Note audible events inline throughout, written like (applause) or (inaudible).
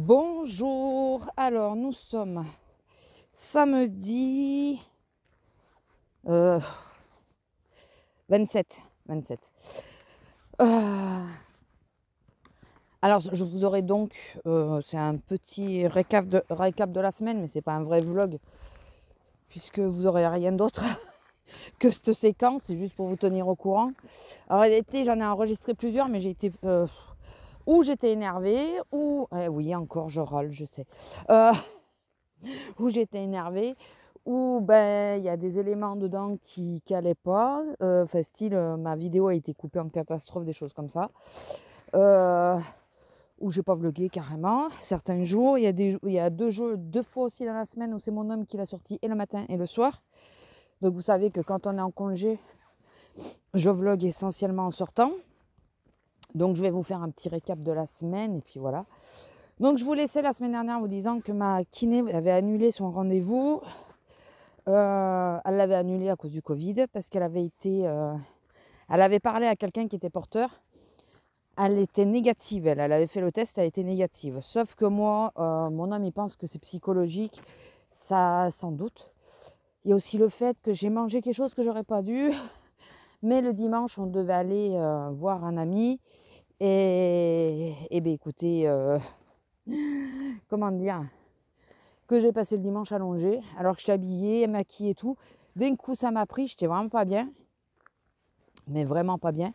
Bonjour, alors nous sommes samedi 27. Euh, 27. Euh, alors je vous aurai donc, euh, c'est un petit récap de, récap de la semaine, mais c'est pas un vrai vlog, puisque vous aurez rien d'autre (laughs) que cette séquence, c'est juste pour vous tenir au courant. Alors l'été j'en ai enregistré plusieurs, mais j'ai été où j'étais énervée, ou... Eh oui, encore, je râle, je sais. Euh, (laughs) où j'étais énervée, où ben il y a des éléments dedans qui n'allaient pas. Euh, enfin, style, euh, ma vidéo a été coupée en catastrophe, des choses comme ça. Euh, où j'ai pas vlogué carrément. Certains jours, il y a il y deux jours, deux fois aussi dans la semaine où c'est mon homme qui l'a sorti et le matin et le soir. Donc vous savez que quand on est en congé, je vlog essentiellement en sortant. Donc je vais vous faire un petit récap de la semaine et puis voilà. Donc je vous laissais la semaine dernière en vous disant que ma kiné avait annulé son rendez-vous. Euh, elle l'avait annulé à cause du Covid parce qu'elle avait été, euh, elle avait parlé à quelqu'un qui était porteur. Elle était négative, elle, avait fait le test, elle était négative. Sauf que moi, euh, mon homme, il pense que c'est psychologique, ça sans doute. Il y a aussi le fait que j'ai mangé quelque chose que j'aurais pas dû. Mais le dimanche, on devait aller euh, voir un ami. Et, et bien écoutez, euh, (laughs) comment dire, que j'ai passé le dimanche allongé, alors que je suis habillée, maquillée et tout. D'un coup, ça m'a pris, Je j'étais vraiment pas bien. Mais vraiment pas bien.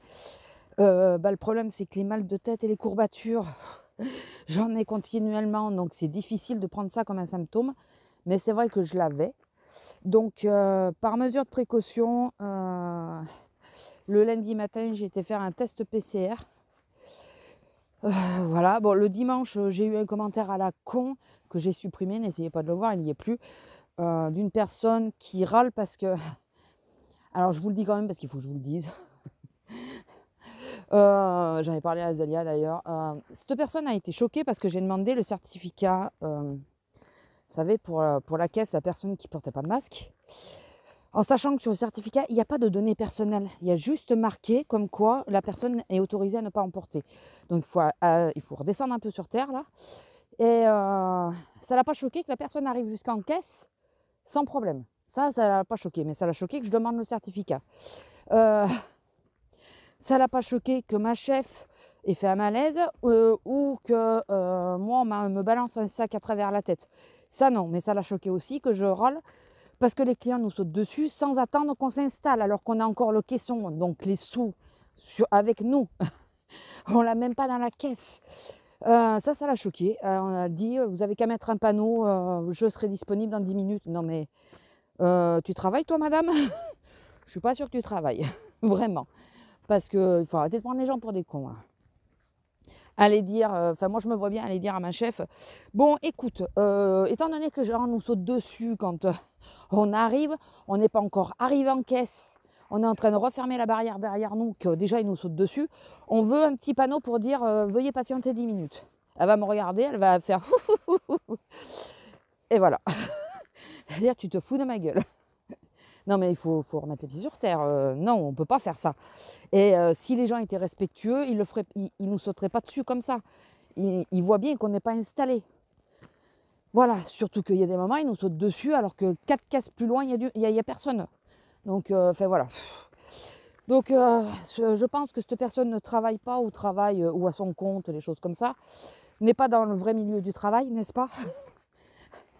Euh, bah, le problème, c'est que les mal de tête et les courbatures, (laughs) j'en ai continuellement. Donc c'est difficile de prendre ça comme un symptôme. Mais c'est vrai que je l'avais. Donc, par mesure de précaution, le lundi matin, j'ai été faire un test PCR. Euh, voilà, bon, le dimanche, j'ai eu un commentaire à la con que j'ai supprimé, n'essayez pas de le voir, il n'y est plus, euh, d'une personne qui râle parce que. (laughs) Alors, je vous le dis quand même parce qu'il faut que je vous le dise. (laughs) euh, J'avais parlé à Zalia d'ailleurs. Euh, cette personne a été choquée parce que j'ai demandé le certificat, vous savez, pour, pour la caisse à la personne qui portait pas de masque. En sachant que sur le certificat, il n'y a pas de données personnelles. Il y a juste marqué comme quoi la personne est autorisée à ne pas emporter. Donc il faut, euh, il faut redescendre un peu sur terre là. Et euh, ça l'a pas choqué que la personne arrive jusqu'en caisse sans problème. Ça, ça l'a pas choqué, mais ça l'a choqué que je demande le certificat. Euh, ça l'a pas choqué que ma chef ait fait un malaise euh, ou que euh, moi on me balance un sac à travers la tête. Ça non, mais ça l'a choqué aussi que je râle parce que les clients nous sautent dessus sans attendre qu'on s'installe, alors qu'on a encore le caisson, donc les sous avec nous. (laughs) on ne l'a même pas dans la caisse. Euh, ça, ça l'a choqué. Euh, on a dit, euh, vous avez qu'à mettre un panneau, je serai disponible dans 10 minutes. Non mais, tu travailles toi, madame (laughs) Je ne suis pas sûre que tu travailles, (laughs) vraiment. Parce qu'il faut arrêter de prendre les gens pour des cons. Hein. allez dire, enfin moi je me vois bien aller dire à ma chef, bon écoute, étant donné que les gens nous sautent dessus quand on arrive, on n'est pas encore arrivé en caisse, on est en train de refermer la barrière derrière nous, que déjà ils nous sautent dessus. On veut un petit panneau pour dire euh, veuillez patienter 10 minutes. Elle va me regarder, elle va faire (laughs) et voilà. C'est-à-dire (laughs) tu te fous de ma gueule. (laughs) non mais il faut, remettre les pieds sur terre. Euh, non, on peut pas faire ça. Et euh, si les gens étaient respectueux, ils ne nous sauteraient pas dessus comme ça. Ils, voient bien qu'on n'est pas installé. Voilà, surtout qu'il y a des moments, ils nous sautent dessus, alors que quatre cases plus loin, il n'y a, a, personne. Donc, euh, enfin voilà. Donc, euh, je pense que cette personne ne travaille pas ou travaille euh, ou à son compte, les choses comme ça, n'est pas dans le vrai milieu du travail, n'est-ce pas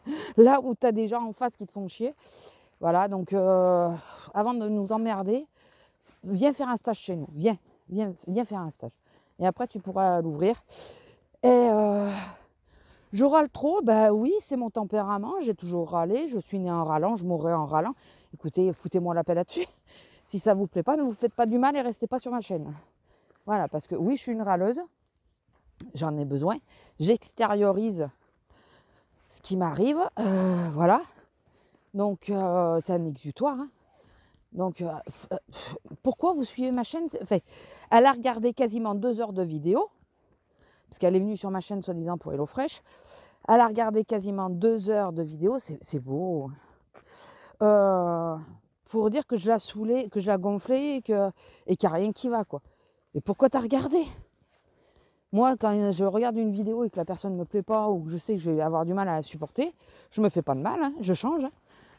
(laughs) Là où tu as des gens en face qui te font chier. Voilà, donc avant de nous emmerder, viens faire un stage chez nous. Viens, viens, viens faire un stage. Et après, tu pourras l'ouvrir. Et je râle trop, ben oui, c'est mon tempérament, j'ai toujours râlé, je suis né en râlant, je mourrai en râlant. Écoutez, foutez-moi la paix là-dessus. (laughs) Si ça vous plaît pas, ne vous faites pas du mal et restez pas sur ma chaîne. Voilà, parce que oui, je suis une râleuse, j'en ai besoin, j'extériorise ce qui m'arrive, euh, voilà. Donc euh, c'est un exutoire. Hein. Donc euh, pourquoi vous suivez ma chaîne Elle a regardé quasiment deux heures de vidéos parce qu'elle est venue sur ma chaîne soi-disant pour HelloFresh, fraîche Elle a regardé quasiment deux heures de vidéo, c'est beau. Euh, pour dire que je la saoulée, que je la gonflée et qu'il n'y a rien qui va. quoi. Et pourquoi t'as regardé Moi, quand je regarde une vidéo et que la personne ne me plaît pas ou que je sais que je vais avoir du mal à la supporter, je me fais pas de mal, hein, je change. Hein.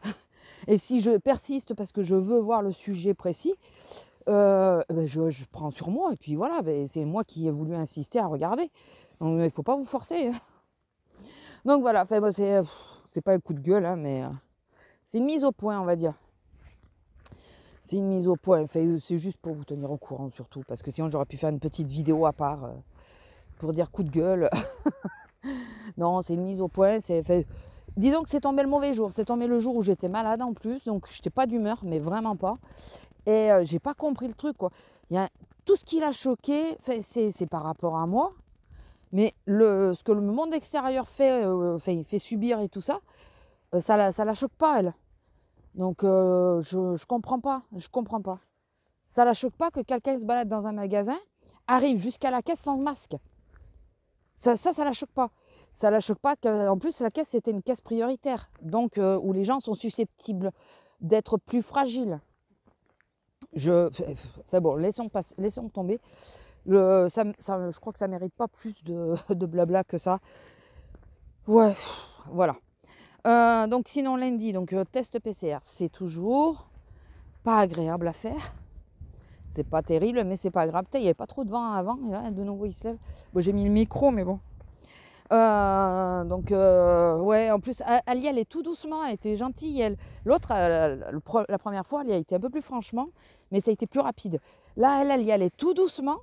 (laughs) Et si je persiste parce que je veux voir le sujet précis, euh, eh ben, je, prends sur moi et puis voilà, ben, c'est moi qui ai voulu insister à regarder. Donc il ne faut pas vous forcer. Hein. Donc voilà, c'est pas un coup de gueule, hein, mais euh, c'est une mise au point, on va dire. C'est une mise au point, c'est juste pour vous tenir au courant surtout, parce que sinon j'aurais pu faire une petite vidéo à part euh, pour dire coup de gueule. (laughs) non, c'est une mise au point, c'est fait. Disons que c'est tombé le mauvais jour. C'est tombé le jour où j'étais malade en plus, donc j'étais pas d'humeur, mais vraiment pas. Et euh, j'ai pas compris le truc, quoi. tout ce qui l'a choqué, c'est par rapport à moi, mais le, ce que le monde extérieur fait, euh, fait, subir et tout ça, euh, ça, la, la choque pas, elle. Donc je, je comprends pas, je comprends pas. Ça la choque pas que quelqu'un se balade dans un magasin, arrive jusqu'à la caisse sans masque. Ça, ça, ça la choque pas. Ça la choque pas qu'en plus, la caisse, c'était une caisse prioritaire, donc où les gens sont susceptibles d'être plus fragiles je, enfin bon, laissons, passer, laissons tomber. je crois que ça ne mérite pas plus (laughs) de, blabla que ça. Ouais, voilà. Euh, donc sinon lundi, donc euh, test PCR, c'est toujours pas agréable à faire. C'est pas terrible, mais c'est pas grave. Il y avait pas trop de vent avant. là, hein, de nouveau, il se lève. Bon, j'ai mis le micro, mais bon. Euh, donc, euh, ouais, en plus, elle y allait tout doucement, elle était gentille. Elle... L'autre, euh, la première fois, elle a été un peu plus franchement, mais ça a été plus rapide. Là, elle, y allait tout doucement,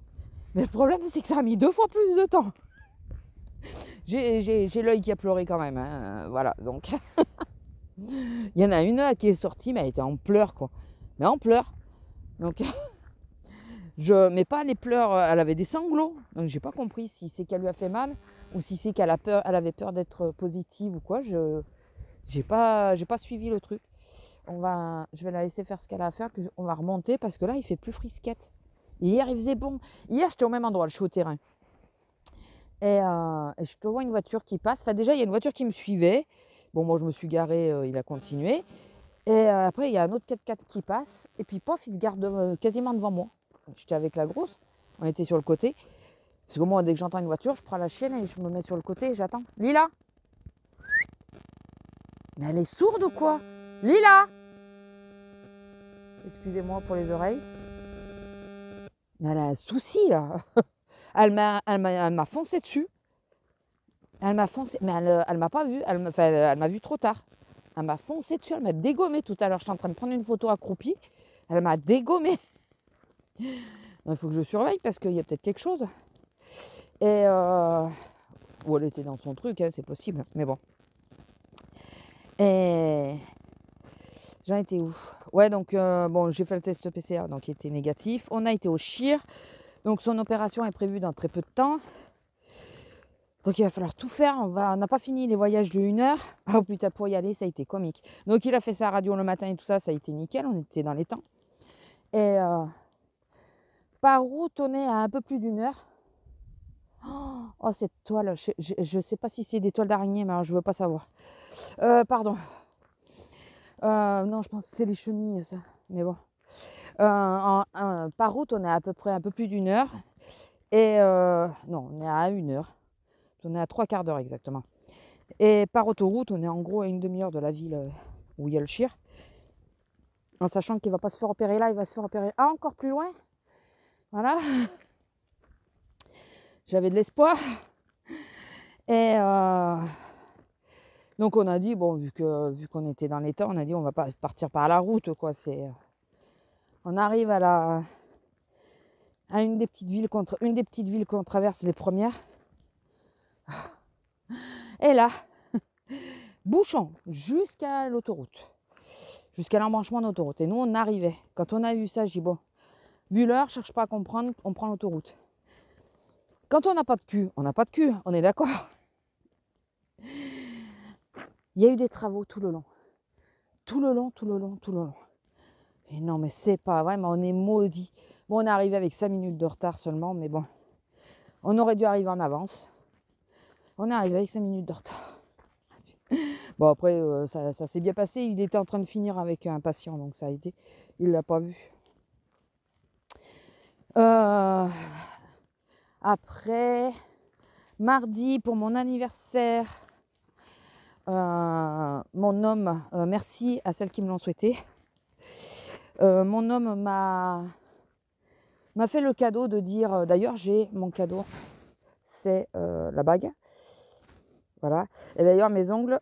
mais le problème, c'est que ça a mis deux fois plus de temps. J'ai l'œil qui a pleuré quand même, hein, voilà, donc. (laughs) Il y en a une qui est sortie, mais elle était en pleurs, quoi. Mais en pleurs. Donc, (laughs) je mets pas les pleurs, elle avait des sanglots, donc j'ai pas compris si c'est qu'elle lui a fait mal ou si c'est qu'elle a peur, elle avait peur d'être euh, positive ou quoi. Je j'ai pas j'ai pas suivi le truc. On va, je vais la laisser faire ce qu'elle a à faire, on va remonter parce que là il fait plus frisquette. Hier il faisait bon. Hier j'étais au même endroit, je suis au terrain. Euh, et, je te vois une voiture qui passe. Enfin déjà il y a une voiture qui me suivait. Bon moi je me suis garée, euh, il a continué. Et après il y a un autre 4x4 qui passe. Et puis pof il se garde quasiment devant moi. J'étais avec la grosse, on était sur le côté. Parce que moi, dès que j'entends une voiture, je prends la chienne et je me mets sur le côté et j'attends. Lila Mais elle est sourde ou quoi Lila Excusez-moi pour les oreilles. Mais elle a un souci là. (laughs) Elle m'a foncé dessus. Elle m'a foncé, mais elle, elle m'a pas vu. Elle, enfin, elle m'a vu trop tard. Elle m'a foncé dessus, elle m'a dégommé tout à l'heure. Je suis en train de prendre une photo accroupie. Elle m'a dégommé. (laughs) Il faut que je surveille parce qu'il y a peut-être quelque chose. Et. Euh, ou elle était dans son truc, hein, c'est possible, mais bon. Et. J'en étais où Ouais, donc, euh, bon, j'ai fait le test PCR, donc il était négatif. On a été au CHIR. Donc, son opération est prévue dans très peu de temps. Donc, il va falloir tout faire. On va... n'a pas fini les voyages de une heure. (laughs) Oh putain, pour y aller, ça a été comique. Donc, il a fait sa radio le matin et tout ça, ça a été nickel. On était dans les temps. Et euh, par route, on est à un peu plus d'une heure. Oh, cette toile, je ne sais pas si c'est des toiles d'araignée, mais je ne veux pas savoir. Euh, pardon. Euh, non, je pense que c'est les chenilles, ça. Mais bon. Euh, par route, on est à peu près un peu plus d'une heure. Et non, on est à une heure. On est à trois quarts d'heure exactement. Et par autoroute, on est en gros à une demi-heure de la ville où il y a le Chir. En sachant qu'il ne va pas se faire opérer là, il va se faire opérer encore plus loin. Voilà. (laughs) j'avais de l'espoir. (laughs) Et euh, donc on a dit, bon, vu qu'on vu qu'on était dans l'état, on a dit on va pas partir par la route, quoi. C'est, euh, on arrive à la à une des petites villes contre une des petites villes qu'on traverse les premières. (laughs) Et là, (laughs) bouchons jusqu'à l'autoroute, jusqu'à l'embranchement d'autoroute. Et nous on arrivait. Quand on a vu ça, j'ai dit bon, vu l'heure, cherche pas à comprendre, on prend l'autoroute. Quand on n'a pas de cul, on n'a pas de cul, on est d'accord Il y a eu des travaux tout le long. Tout le long, tout le long, tout le long. Et non, mais c'est pas vrai, mais on est maudit. Bon, on est arrivé avec 5 minutes de retard seulement, mais bon. On aurait dû arriver en avance. On est arrivé avec 5 minutes de retard. Bon, après, euh, ça, ça s'est bien passé. Il était en train de finir avec un patient, donc ça a été. Il ne l'a pas vu. Euh, après, mardi, pour mon anniversaire, euh, mon homme, euh, merci à celles qui me l'ont souhaité, euh, mon homme m'a, m'a fait le cadeau de dire, d'ailleurs j'ai mon cadeau, c'est la bague. Voilà. Et d'ailleurs mes ongles,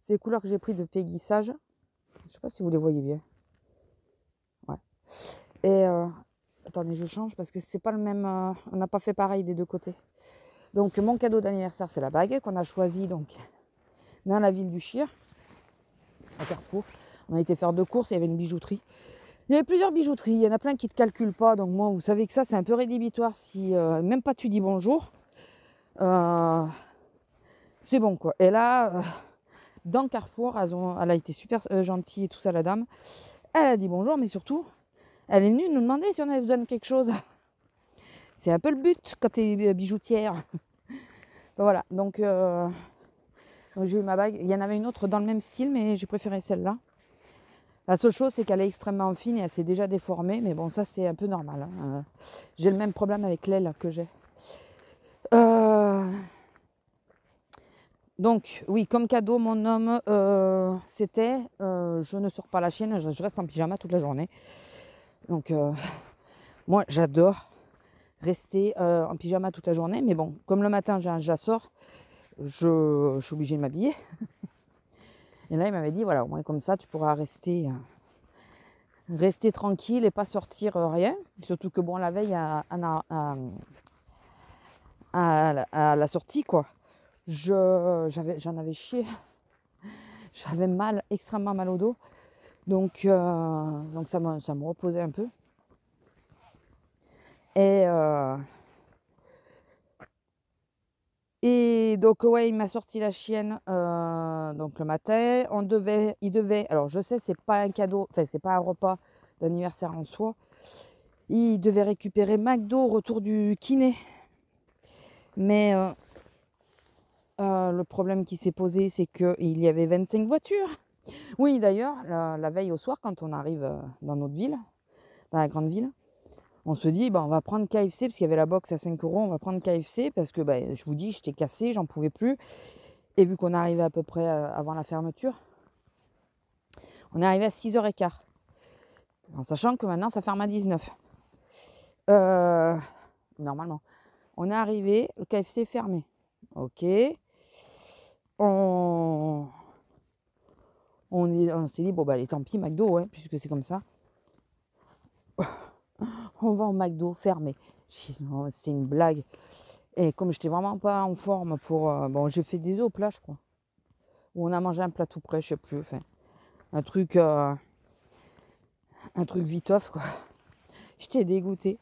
c'est les couleurs que j'ai pris de pégissage. Je ne sais pas si vous les voyez bien. Ouais. Et Attendez, je change parce que c'est pas le même. Euh, on n'a pas fait pareil des deux côtés. Donc mon cadeau d'anniversaire, c'est la bague qu'on a choisie donc dans la ville du Chir, à Carrefour. On a été faire deux courses, il y avait une bijouterie. Il y avait plusieurs bijouteries, il y en a plein qui ne te calculent pas. Donc moi, vous savez que ça, c'est un peu rédhibitoire si euh, même pas tu dis bonjour. Euh, c'est bon quoi. Et là, dans Carrefour, elle a été super gentille et tout ça, la dame. Elle a dit bonjour, mais surtout, elle est venue nous demander si on avait besoin de quelque chose. (laughs) C'est un peu le but quand tu es euh, bijoutière. (laughs) voilà, donc, euh, j'ai eu ma bague. Il y en avait une autre dans le même style, mais j'ai préféré celle-là. La seule chose, c'est qu'elle est extrêmement fine et elle s'est déjà déformée, mais bon, ça c'est un peu normal. Hein. Euh, j'ai le même problème avec l'aile que j'ai. donc, oui, comme cadeau, mon homme, c'était je ne sors pas la chienne, je reste en pyjama toute la journée. Donc, euh, moi, j'adore rester euh, en pyjama toute la journée. Mais bon, comme le matin, j'ai je, suis obligée de m'habiller. (laughs) Et là, il m'avait dit, voilà, au moins comme ça, tu pourras rester, euh, rester tranquille et pas sortir rien. Surtout que, bon, la veille, à, la sortie, quoi, j'en je, avais, avais chié. (laughs) J'avais mal, extrêmement mal au dos. Donc, euh, donc ça, me, reposait un peu. Euh, et, donc, ouais, il m'a sorti la chienne euh, donc le matin. On devait, il devait, alors je sais, c'est pas un cadeau, enfin, c'est pas un repas d'anniversaire en soi. Il devait récupérer McDo retour du kiné. Mais le problème qui s'est posé, c'est qu'il y avait 25 voitures. Oui, d'ailleurs, la, veille au soir, quand on arrive euh, dans notre ville, dans la grande ville, on se dit, bah, on va prendre KFC, parce qu'il y avait la box à 5 euros, on va prendre KFC, parce que bah, je vous dis, j'étais cassé, j'en pouvais plus. Et vu qu'on arrivait à peu près euh, avant la fermeture, on est arrivé à 6h15. En sachant que maintenant, ça ferme à 19. Euh, normalement. On est arrivé, le KFC est fermé. Ok. On, on s'est dit, bon, bah, les tant pis, McDo, hein, puisque c'est comme ça. (laughs) on va au McDo fermé. C'est une blague. Et comme n'étais vraiment pas en forme pour. Euh, bon, j'ai fait des eaux au plat, je crois. on a mangé un plat tout près, je sais plus. Enfin, un truc. Euh, un truc off, quoi. (laughs) J'étais dégoûtée.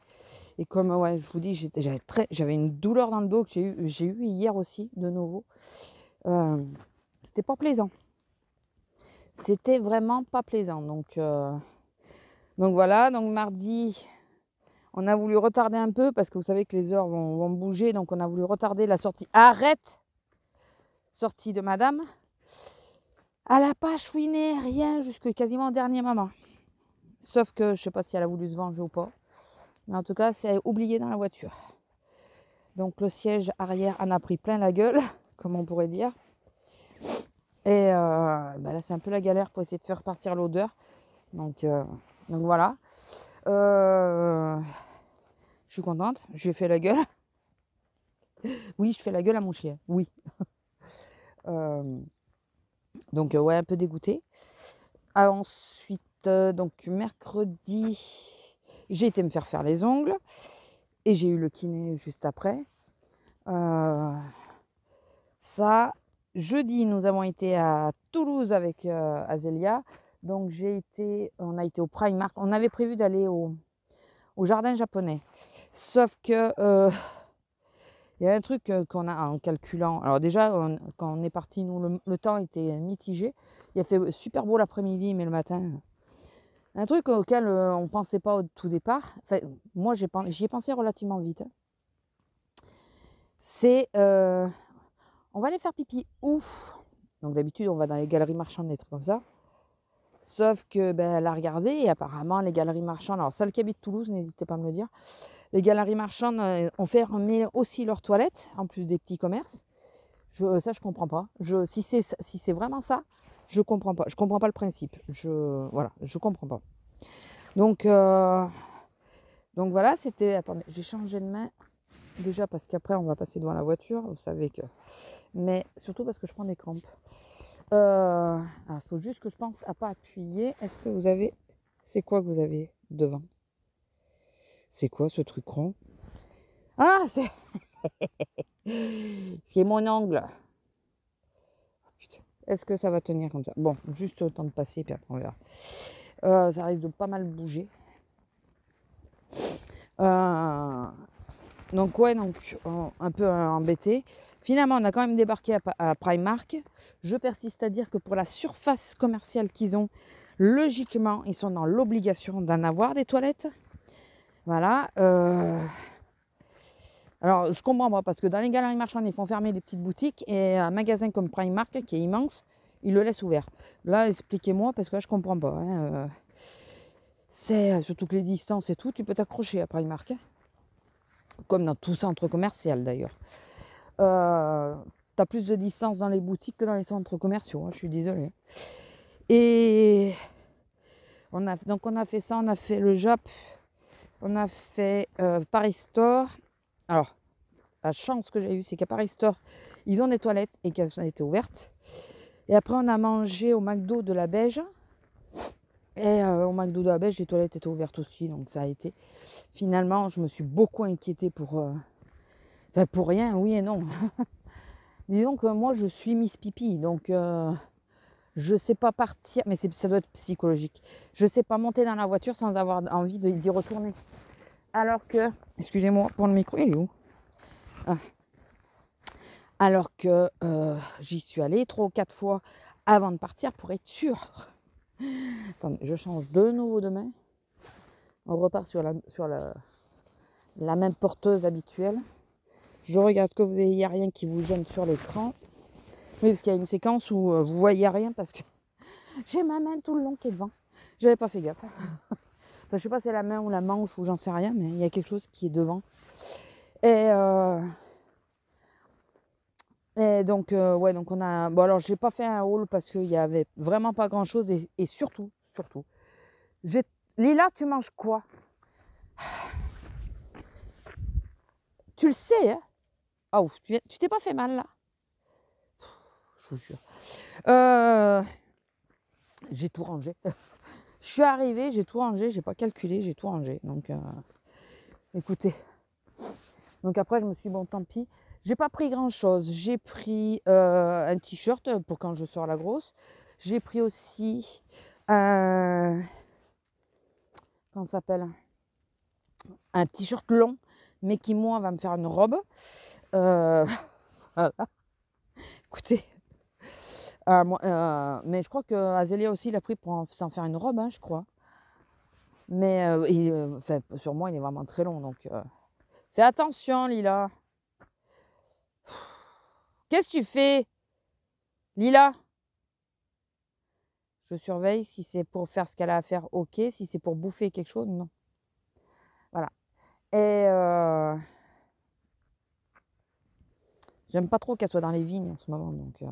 Et comme ouais, je vous dis, j'avais, très, j'avais une douleur dans le dos que j'ai eu, hier aussi, de nouveau. Euh, c'était pas plaisant. C'était vraiment pas plaisant. Donc, euh, donc voilà, donc mardi, on a voulu retarder un peu parce que vous savez que les heures vont, bouger. Donc on a voulu retarder la sortie. Arrête Sortie de madame. Elle n'a pas chouiné rien jusque quasiment au dernier moment. Sauf que je ne sais pas si elle a voulu se venger ou pas. Mais en tout cas, c'est oublié dans la voiture. Donc le siège arrière en a pris plein la gueule, (laughs) comme on pourrait dire. Et euh, bah là, c'est un peu la galère pour essayer de faire partir l'odeur. Donc, euh, donc voilà. Euh, je suis contente. J'ai fait la gueule. (laughs) Oui, je fais la gueule à mon chien. Oui. (laughs) donc ouais, un peu dégoûté. Ah, ensuite, donc mercredi, j'ai été me faire faire les ongles. Et j'ai eu le kiné juste après. ça, jeudi, nous avons été à Toulouse avec Azelia. Euh, Azélia. Donc j'ai été, on a été au Primark. On avait prévu d'aller au, au, jardin japonais. Sauf que euh, il y a un truc euh, qu'on a en calculant. Alors déjà, quand on est parti, nous, le, temps était mitigé. Il a fait super beau l'après-midi, mais le matin. Un truc auquel on ne pensait pas au tout départ. Enfin, moi j'y ai, pensé relativement vite. Hein. C'est on va aller faire pipi. Ouf Donc d'habitude, on va dans les galeries marchandes, les trucs comme ça. Sauf que ben, elle a et apparemment les galeries marchandes, alors celles qui habitent Toulouse, n'hésitez pas à me le dire, les galeries marchandes euh, ont fermé aussi leurs toilettes, en plus des petits commerces. Je, euh, ça, je comprends pas. Je, si c'est si c'est vraiment ça, je comprends pas. Je comprends pas le principe. Je voilà, je comprends pas. Donc euh, donc voilà, c'était. Attendez, j'ai changé de main. Déjà parce qu'après on va passer devant la voiture, vous savez que. Mais surtout parce que je prends des crampes. Il euh, faut juste que je pense à pas appuyer. Est-ce que vous avez. C'est quoi que vous avez devant C'est quoi ce truc rond Ah, c'est. (laughs) c'est mon angle. Oh, Est-ce que ça va tenir comme ça Bon, juste le temps de passer, puis après on verra. Euh, ça risque de pas mal bouger. Euh, donc ouais, donc euh, un peu euh, embêté. Finalement, on a quand même débarqué à, Primark. Je persiste à dire que pour la surface commerciale qu'ils ont, logiquement, ils sont dans l'obligation d'en avoir des toilettes. Voilà. Euh, alors, je comprends moi, parce que dans les galeries marchandes, ils font fermer des petites boutiques et un magasin comme Primark, qui est immense, ils le laissent ouvert. Là, expliquez-moi, parce que là, je comprends pas. Hein, c'est surtout que les distances et tout, tu peux t'accrocher à Primark comme dans tout centre commercial d'ailleurs. Euh, tu as plus de distance dans les boutiques que dans les centres commerciaux, hein, je suis désolée. Et on a, donc on a fait ça, on a fait le Jap, on a fait euh, Paris Store. Alors, la chance que j'ai eue, c'est qu'à Paris Store, ils ont des toilettes et qu'elles ont été ouvertes. Et après, on a mangé au McDo de la Beige. Et euh, au McDo de la les toilettes étaient ouvertes aussi, donc ça a été. Finalement, je me suis beaucoup inquiétée pour. Euh, pour rien, oui et non. (laughs) Disons que moi, je suis Miss Pipi, donc je euh, je sais pas partir, mais ça doit être psychologique. Je ne sais pas monter dans la voiture sans avoir envie d'y retourner. Alors que. Excusez-moi pour le micro, il est où ah. Alors que j'y suis allée trois ou quatre fois avant de partir pour être sûre Attendez, je change de nouveau de main. On repart sur la, sur même porteuse habituelle. Je regarde que vous n'ayez rien qui vous gêne sur l'écran. Oui, parce qu'il y a une séquence où euh, vous ne voyez rien parce que (laughs) j'ai ma main tout le long qui est devant. je n'avais pas fait gaffe. je (laughs) je sais pas si c'est la main ou la manche ou j'en sais rien, mais il y a quelque chose qui est devant. Et euh, donc, euh, ouais, donc on a. Bon, alors, j'ai pas fait un haul parce qu'il y avait vraiment pas grand chose. Et, surtout, surtout, j'ai... Lila, tu manges quoi (sighs) Tu le sais, hein Oh, tu t'es pas fait mal là Je vous jure. Euh, j'ai tout rangé. (laughs) Je suis arrivée, j'ai tout rangé, j'ai pas calculé, j'ai tout rangé. Donc, euh, écoutez. Donc après, je me suis dit, bon, tant pis. J'ai pas pris grand chose. J'ai pris euh, un t-shirt pour quand je sors la grosse. J'ai pris aussi un. Comment ça s'appelle Un t-shirt long, mais qui, moi, va me faire une robe. Euh, (laughs) voilà. Écoutez. Euh, mais je crois que Azelia aussi l'a pris pour s'en faire une robe, hein, je crois. Mais sur moi, il est vraiment très long. Donc, fais attention, Lila. Qu'est-ce que tu fais Lila Je surveille si c'est pour faire ce qu'elle a à faire, ok. Si c'est pour bouffer quelque chose, non. Voilà. Et euh, j'aime pas trop qu'elle soit dans les vignes en ce moment, donc euh,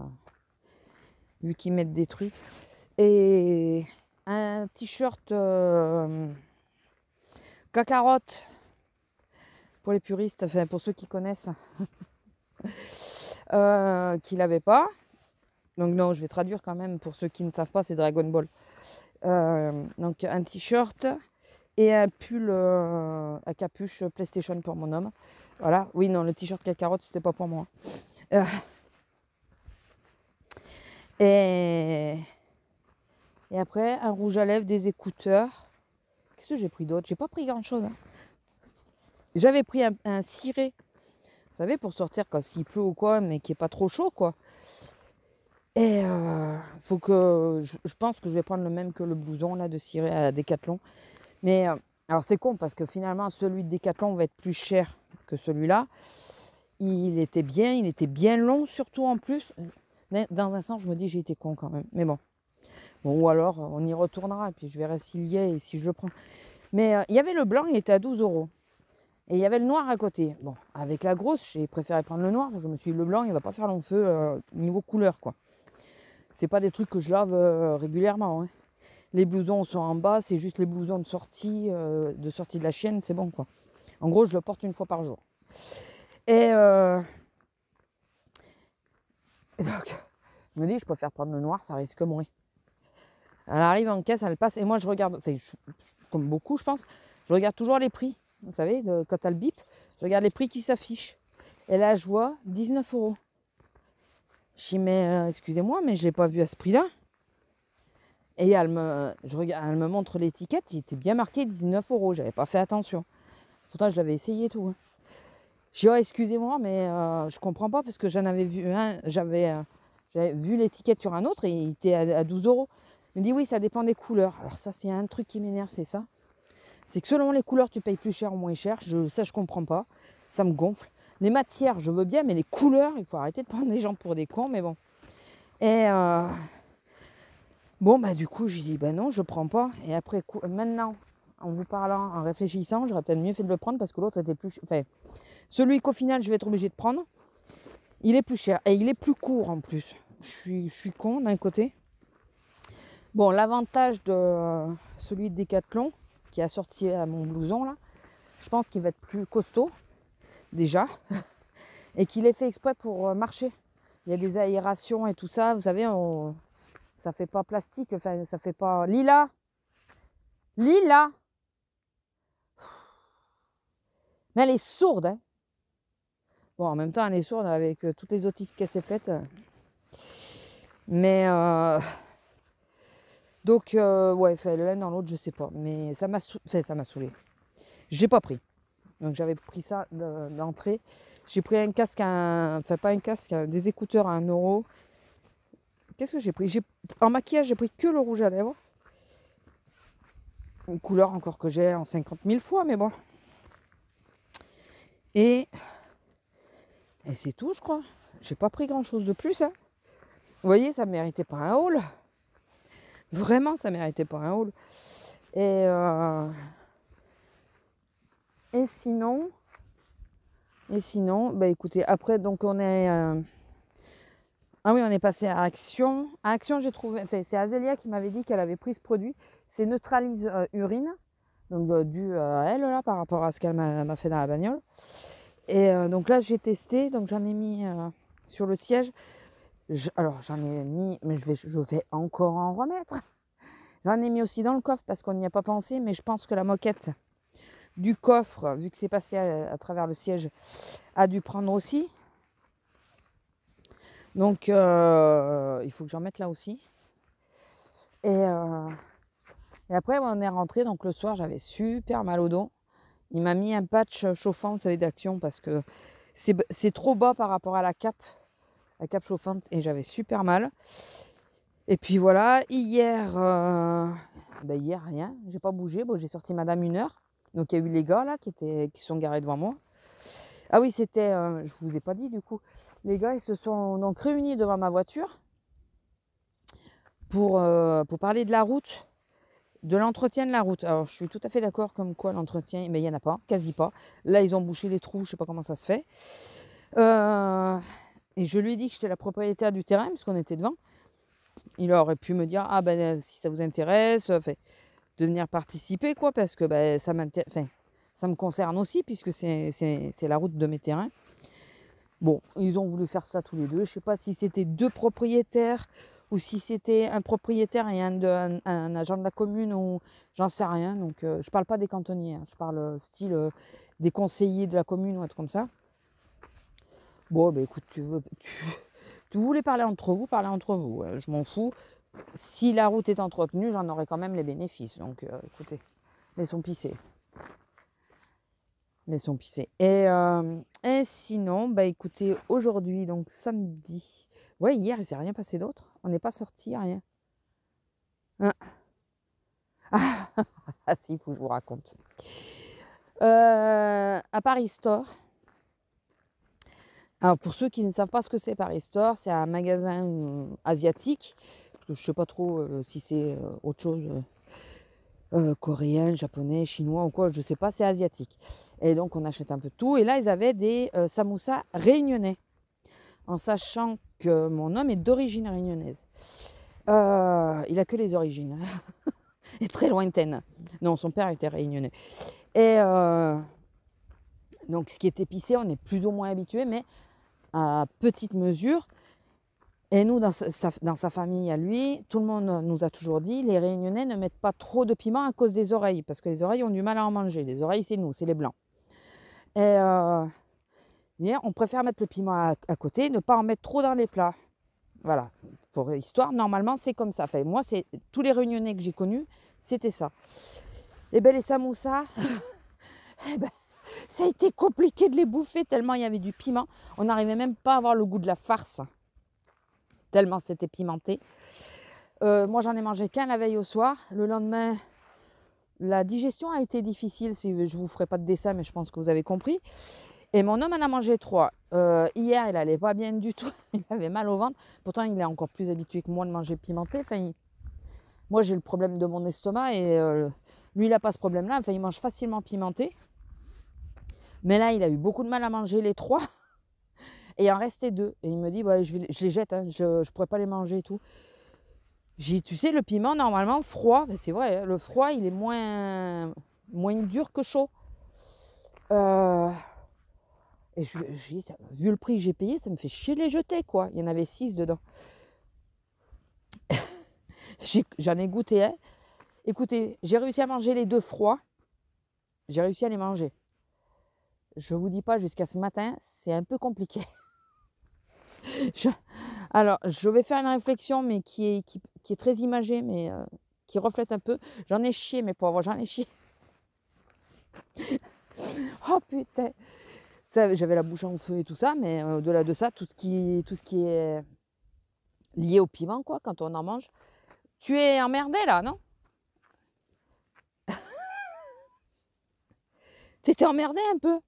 vu qu'ils mettent des trucs. Et un t-shirt euh... cacarotte pour les puristes, enfin pour ceux qui connaissent. (laughs) Euh, qu'il n'avait pas. Donc non, je vais traduire quand même pour ceux qui ne savent pas, c'est Dragon Ball. Euh, donc un t-shirt et un pull euh, à capuche PlayStation pour mon homme. Voilà. Oui, non, le t-shirt cacarotte, c'était pas pour moi. Et... et après, un rouge à lèvres, des écouteurs. Qu'est-ce que j'ai pris d'autre J'ai pas pris grand-chose. Hein. J'avais pris un, un ciré vous savez, pour sortir quand s'il pleut ou quoi, mais qui est pas trop chaud, quoi. Et euh, faut que. Je, pense que je vais prendre le même que le blouson là de ciré à Decathlon. Mais euh, alors c'est con parce que finalement celui de Decathlon va être plus cher que celui-là. Il était bien, il était bien long surtout en plus. Dans un sens, je me dis j'ai été con quand même. Mais bon. Bon, ou alors on y retournera et puis je verrai s'il y est et si je le prends. Mais euh, il y avait le blanc, il était à 12 euros. Et il y avait le noir à côté. Bon, avec la grosse, j'ai préféré prendre le noir. Je me suis dit, le blanc, il ne va pas faire long feu euh, niveau couleur, quoi. C'est pas des trucs que je lave euh, régulièrement. Hein. Les blousons sont en bas, c'est juste les blousons de sortie, euh, de sortie de la chienne, c'est bon, quoi. En gros, je le porte une fois par jour. Et, euh, (laughs) donc, je me dis, je préfère prendre le noir, ça risque mourir. Elle arrive en caisse, elle passe, et moi je regarde, enfin, comme beaucoup, je pense, je regarde toujours les prix vous savez, de, quand elle bip, je regarde les prix qui s'affichent. Et là, je vois 19 euros. Je dis, mais euh, excusez-moi, mais je ne l'ai pas vu à ce prix-là. Et elle me, je regarde, elle me montre l'étiquette, il était bien marqué 19 euros, j'avais pas fait attention. Pourtant, je l'avais essayé et tout. Hein. Je dis, oh, excusez-moi, mais je euh, je comprends pas parce que j'en avais vu un, j'avais euh, vu l'étiquette sur un autre et il était à, 12 euros. Il me dit, oui, ça dépend des couleurs. Alors, ça, c'est un truc qui m'énerve, c'est ça. C'est que selon les couleurs, tu payes plus cher ou moins cher. Je, ça, je comprends pas. Ça me gonfle. Les matières, je veux bien, mais les couleurs, il faut arrêter de (laughs) prendre les gens pour des cons, mais bon. Et euh, bon, bah du coup, je dis, ben non, je ne prends pas. Et après, maintenant, en vous parlant, en réfléchissant, j'aurais peut-être mieux fait de le prendre parce que l'autre était plus. Enfin, celui qu'au final, je vais être obligé de prendre, il est plus cher et il est plus court en plus. Je suis, je suis con d'un côté. Bon, l'avantage de euh, celui de Decathlon, qui est assorti à mon blouson là, je pense qu'il va être plus costaud déjà (laughs) et qu'il est fait exprès pour euh, marcher. Il y a des aérations et tout ça, vous savez, ça ça fait pas plastique, enfin, ça fait pas lila. Lila Mais elle est sourde, hein Bon, en même temps, elle est sourde avec euh, toutes les outils qu'elle s'est faites. Mais euh, donc, euh, ouais, fait l'un dans l'autre, je sais pas. Mais ça m'a fait ça m'a saoulé. J'ai pas pris. Donc, j'avais pris ça d'entrée. J'ai pris un casque, un... enfin, pas un casque, des écouteurs à 1 euro. Qu'est-ce que j'ai pris En maquillage, j'ai pris que le rouge à lèvres. Une couleur encore que j'ai en 50 000 fois, mais bon. Et, Et c'est tout, je crois. J'ai pas pris grand-chose de plus. Hein. Vous voyez, ça ne méritait pas un haul. Vraiment, ça méritait pas un haul. Et, euh, et sinon, et sinon, bah, écoutez, après, donc on est. Euh, ah oui, on est passé à Action. Action, j'ai trouvé. c'est Azélia qui m'avait dit qu'elle avait pris ce produit. C'est Neutralise euh, Urine. Donc, du à elle, là, par rapport à ce qu'elle m'a fait dans la bagnole. Et donc là, j'ai testé. Donc, j'en ai mis sur le siège alors j'en ai mis, mais je vais, encore en remettre. J'en ai mis aussi dans le coffre parce qu'on n'y a pas pensé, mais je pense que la moquette du coffre, vu que c'est passé à, travers le siège, a dû prendre aussi. Donc euh, il faut que j'en mette là aussi. Et, euh, et après on est rentré, donc le soir j'avais super mal au dos. Il m'a mis un patch chauffant, vous savez, d'action parce que c'est trop bas par rapport à la cape. La Cap Chauffante et j'avais super mal. Et puis voilà, hier, euh, ben hier rien, j'ai pas bougé. Bon, j'ai sorti Madame une heure. Donc il y a eu les gars là qui, étaient, qui sont garés devant moi. Ah oui, c'était, euh, je vous ai pas dit du coup, les gars ils se sont donc réunis devant ma voiture pour, euh, pour parler de la route, de l'entretien de la route. Alors je suis tout à fait d'accord comme quoi l'entretien, mais il n'y en a pas, quasi pas. Là ils ont bouché les trous, je sais pas comment ça se fait. Euh, et je lui ai dit que j'étais la propriétaire du terrain, puisqu'on était devant. Il aurait pu me dire Ah ben euh, si ça vous intéresse, euh, de venir participer, quoi, parce que ben, ça, ça me concerne aussi, puisque c'est la route de mes terrains. Bon, ils ont voulu faire ça tous les deux. Je ne sais pas si c'était deux propriétaires ou si c'était un propriétaire et un, un, agent de la commune ou j'en sais rien. Donc, euh, je ne parle pas des cantonniers, hein. je parle style des conseillers de la commune ou être comme ça. Bon, écoute, tu veux. Tu, voulais parler entre vous, parler entre vous. Hein, je m'en fous. Si la route est entretenue, j'en aurai quand même les bénéfices. Donc euh, écoutez, laissons pisser. Laissons pisser. Et, euh, et sinon, bah écoutez, aujourd'hui, donc samedi. Ouais, hier, il s'est rien passé d'autre. On n'est pas sorti, rien. Hein. (laughs) ah, si, il faut je vous raconte. Euh, à Paris Store, alors pour ceux qui ne savent pas ce que c'est Paris Store, c'est un magasin euh, asiatique. Je ne sais pas trop euh, si c'est euh, autre chose coréen, japonais, chinois ou quoi, je ne sais pas, c'est asiatique. Et donc on achète un peu tout. Et là, ils avaient des samoussas réunionnais, en sachant que mon homme est d'origine réunionnaise. il a que les origines, hein. (laughs) et très lointaines. Non, son père était réunionnais. Et donc ce qui est épicé, on est plus ou moins habitué, mais à petite mesure. Et nous, dans sa, dans sa, famille à lui, tout le monde nous a toujours dit, les Réunionnais ne mettent pas trop de piment à cause des oreilles, parce que les oreilles ont du mal à en manger. Les oreilles, c'est nous, c'est les blancs. Et euh, on préfère mettre le piment à, côté, ne pas en mettre trop dans les plats. Voilà, pour l'histoire, normalement, c'est comme ça. moi, c'est tous les Réunionnais que j'ai connus, c'était ça. Et eh bien, les samoussas, (laughs) et eh ben, ça a été compliqué de les bouffer tellement il y avait du piment. On n'arrivait même pas à avoir le goût de la farce. Tellement c'était pimenté. Euh, moi, j'en ai mangé qu'un la veille au soir. Le lendemain, la digestion a été difficile. Je ne vous ferai pas de dessin, mais je pense que vous avez compris. Et mon homme en a mangé trois. Euh, hier, il allait pas bien du tout. (laughs) Il avait mal au ventre. Pourtant, il est encore plus habitué que moi de manger pimenté. Moi, j'ai le problème de mon estomac et euh, lui, il n'a pas ce problème-là. il mange facilement pimenté. Mais là, il a eu beaucoup de mal à manger les trois. (laughs) Et il en restait deux. Et il me dit, je, les jette, hein. je ne pourrais pas les manger et tout. J'ai tu sais, le piment, normalement, froid, ben, c'est vrai, hein, le froid, il est moins, moins dur que chaud. Euh, et je, vu le prix que j'ai payé, ça me fait chier les jeter, quoi. Il y en avait six dedans. (laughs) J'en ai, goûté un. Écoutez, j'ai réussi à manger les deux froids. J'ai réussi à les manger je vous dis pas jusqu'à ce matin, c'est un peu compliqué. (laughs) Alors, je vais faire une réflexion, mais qui est, qui, est très imagée, mais euh, qui reflète un peu. J'en ai chié, pour pauvres, j'en ai chié. (laughs) oh putain J'avais la bouche en feu et tout ça, mais euh, au-delà de ça, tout ce, qui, tout ce qui est lié au piment, quoi, quand on en mange. Tu es emmerdé là, non (laughs) T'étais emmerdé un peu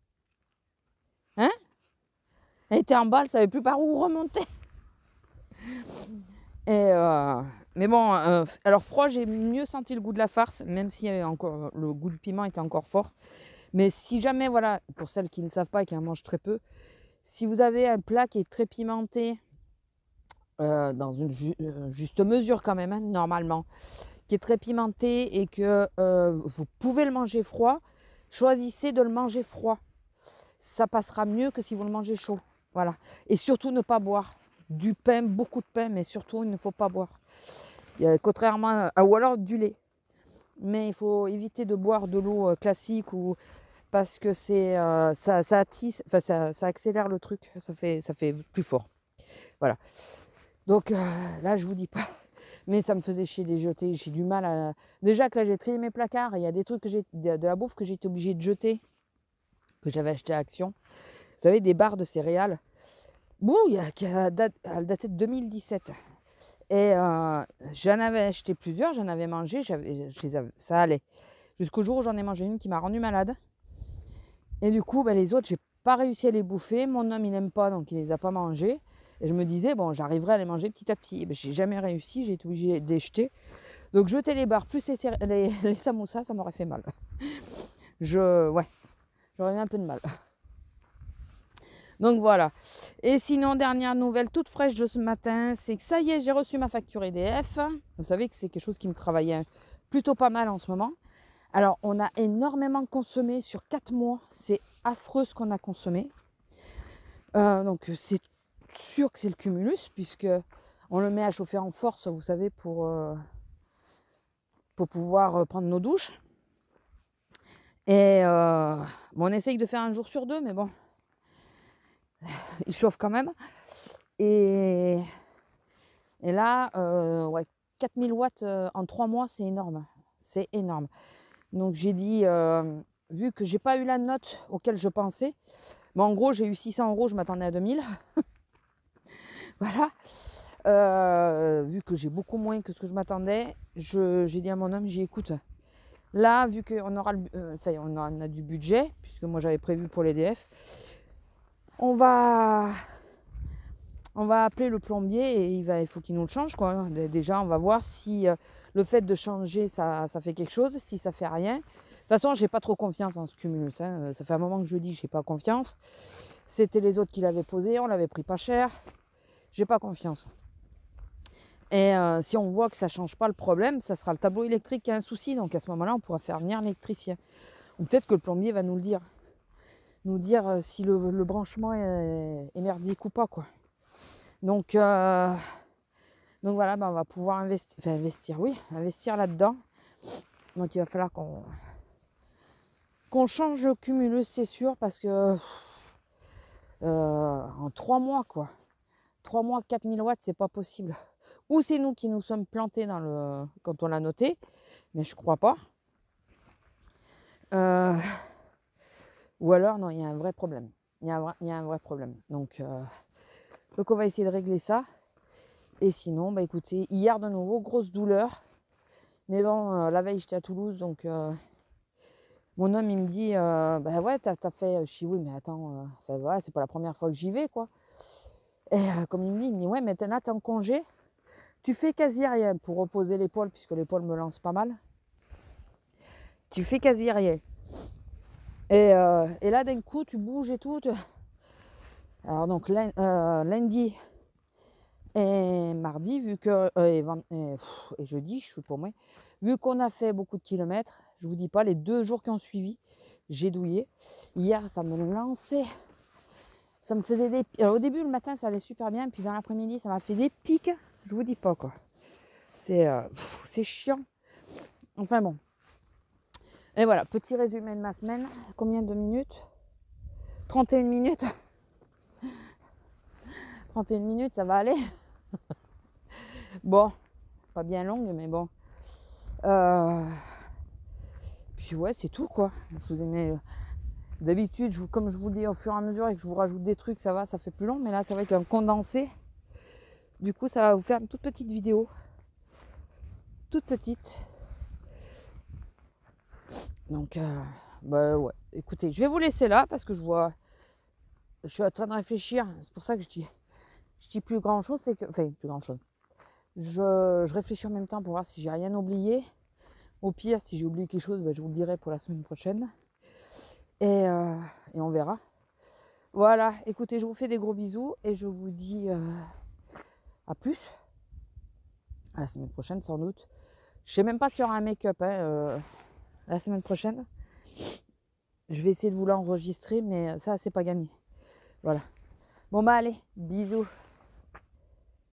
Hein Elle était en bas, elle ne savait plus par où remonter. Euh, mais bon, euh, alors froid, j'ai mieux senti le goût de la farce, même si euh, le goût du piment était encore fort. Mais si jamais, voilà, pour celles qui ne savent pas et qui en mangent très peu, si vous avez un plat qui est très pimenté, dans une juste mesure quand même, hein, normalement, qui est très pimenté et que vous pouvez le manger froid, choisissez de le manger froid ça passera mieux que si vous le mangez chaud. Voilà. Et surtout ne pas boire. Du pain, beaucoup de pain, mais surtout il ne faut pas boire. Contrairement ou alors du lait. Mais il faut éviter de boire de l'eau euh, classique ou parce que c'est euh, ça, ça, accélère le truc, ça fait, ça fait plus fort. Voilà. Donc euh, là, je vous dis pas. (laughs) Mais ça me faisait chier les jeter. J'ai du mal à. Déjà que là, j'ai trié mes placards. Il y a des trucs que j'ai de la bouffe que j'ai été obligée de jeter que j'avais acheté à Action. Vous savez, des barres de céréales. Bon, il y de 2017. Et euh, j'en avais acheté plusieurs, j'en avais mangé, ça allait. Jusqu'au jour où j'en ai mangé une qui m'a rendu malade. Et du coup, ben, les autres, j'ai pas réussi à les bouffer. Mon homme, il n'aime pas, donc il ne les a pas mangés. Et je me disais, bon, j'arriverai à les manger petit à petit. Je ben, j'ai jamais réussi, j'ai été obligée de Donc jeter les barres plus les, les, (laughs) les samoussas, ça m'aurait fait mal. Je, ouais, j'aurais eu un peu de mal. Donc voilà. Et sinon, dernière nouvelle toute fraîche de ce matin, c'est que ça y est, j'ai reçu ma facture EDF. Vous savez que c'est quelque chose qui me travaillait plutôt pas mal en ce moment. Alors, on a énormément consommé sur 4 mois. C'est affreux ce qu'on a consommé. Euh, donc, c'est sûr que c'est le cumulus, puisque on le met à chauffer en force, vous savez, pour, euh, pour pouvoir euh, prendre nos douches. Et euh, on essaye de faire un jour sur deux, mais bon, (sighs) il chauffe quand même. Et, là, euh, ouais, 4000 watts euh, en trois mois, c'est énorme. C'est énorme. Donc j'ai dit, vu que j'ai pas eu la note auquel je pensais, mais en gros j'ai eu 600 euros, je m'attendais à 2000. (laughs) voilà. vu que j'ai beaucoup moins que ce que je m'attendais, j'ai dit à mon homme, j'y écoute, Là, vu qu'on aura, euh, on a, du budget, puisque moi j'avais prévu pour l'EDF, on va, on va appeler le plombier et il, va, faut qu'il nous le change. Déjà, on va voir si euh, le fait de changer, ça, fait quelque chose, si ça fait rien. De toute façon, j'ai pas trop confiance en ce cumulus. Hein. Euh, ça fait un moment que je dis que n'ai pas confiance. C'était les autres qui l'avaient posé, on l'avait pris pas cher. J'ai pas confiance. Et euh, si on voit que ça ne change pas le problème, ça sera le tableau électrique qui a un souci. Donc à ce moment-là, on pourra faire venir l'électricien. Ou peut-être que le plombier va nous le dire. Nous dire euh, si le, branchement est, merdique ou pas. Quoi. Donc, euh, donc voilà, bah, on va pouvoir investir, investir, oui, investir là-dedans. Donc il va falloir qu'on qu'on change le cumulus, c'est sûr, parce que en trois mois, quoi. Trois mois, 4000 watts, c'est pas possible ou c'est nous qui nous sommes plantés dans le, quand on l'a noté, mais je crois pas. Euh, ou alors, non, il y a un vrai problème. Il y, a un vrai, problème. Donc, euh, donc, on va essayer de régler ça. Et sinon, bah écoutez, hier de nouveau, grosse douleur. Mais bon, euh, la veille, j'étais à Toulouse, donc mon homme, il me dit Bah ouais, t'as fait. Je Oui, mais attends, voilà, c'est pas la première fois que j'y vais, quoi. Et comme il me dit, il me dit Ouais, mais t'as, t'es en congé tu fais quasi rien pour reposer l'épaule, puisque l'épaule me lance pas mal. Tu fais quasi rien. Euh, et, là, d'un coup, tu bouges et tout. Alors, donc, euh, lundi et mardi, vu que. Euh, et, jeudi, je suis pour moi. Vu qu'on a fait beaucoup de kilomètres, je vous dis pas, les deux jours qui ont suivi, j'ai douillé. Hier, ça me lançait. Ça me faisait des. au début, le matin, ça allait super bien. Puis, dans l'après-midi, ça m'a fait des pics. Je vous dis pas quoi. Euh, c'est chiant. Enfin bon. Et voilà, petit résumé de ma semaine. Combien de minutes 31 minutes. 31 (laughs) minutes, ça va aller. (laughs) bon, pas bien longue, mais bon. Euh, puis ouais, c'est tout quoi. Je vous aimez euh, D'habitude, comme je vous le dis au fur et à mesure et que je vous rajoute des trucs, ça va, ça fait plus long. Mais là, ça va être un condensé. Du coup, ça va vous faire une toute petite vidéo. Toute petite. Donc, euh, bah ouais. Écoutez, je vais vous laisser là parce que je vois. Je suis en train de réfléchir. C'est pour ça que je dis, je dis plus grand chose. C'est que, enfin, plus grand chose. Je, réfléchis en même temps pour voir si j'ai rien oublié. Au pire, si j'ai oublié quelque chose, bah, je vous le dirai pour la semaine prochaine. Euh, et, on verra. Voilà, écoutez, je vous fais des gros bisous et je vous dis. Euh, à plus. À la semaine prochaine, sans doute. Je sais même pas s'il y aura un make-up hein, euh, la semaine prochaine. Je vais essayer de vous l'enregistrer, mais ça, c'est pas gagné. Voilà. Bon, bah, allez, bisous.